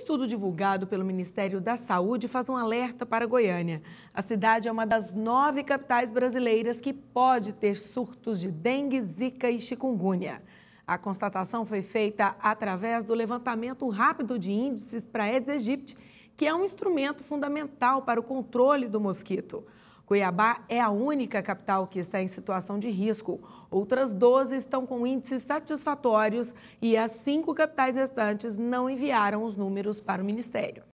estudo divulgado pelo Ministério da Saúde faz um alerta para Goiânia. A cidade é uma das nove capitais brasileiras que pode ter surtos de dengue, zika e chikungunya. A constatação foi feita através do levantamento rápido de índices para Aedes aegypti, que é um instrumento fundamental para o controle do mosquito. Cuiabá é a única capital que está em situação de risco. Outras 12 estão com índices satisfatórios e as cinco capitais restantes não enviaram os números para o Ministério.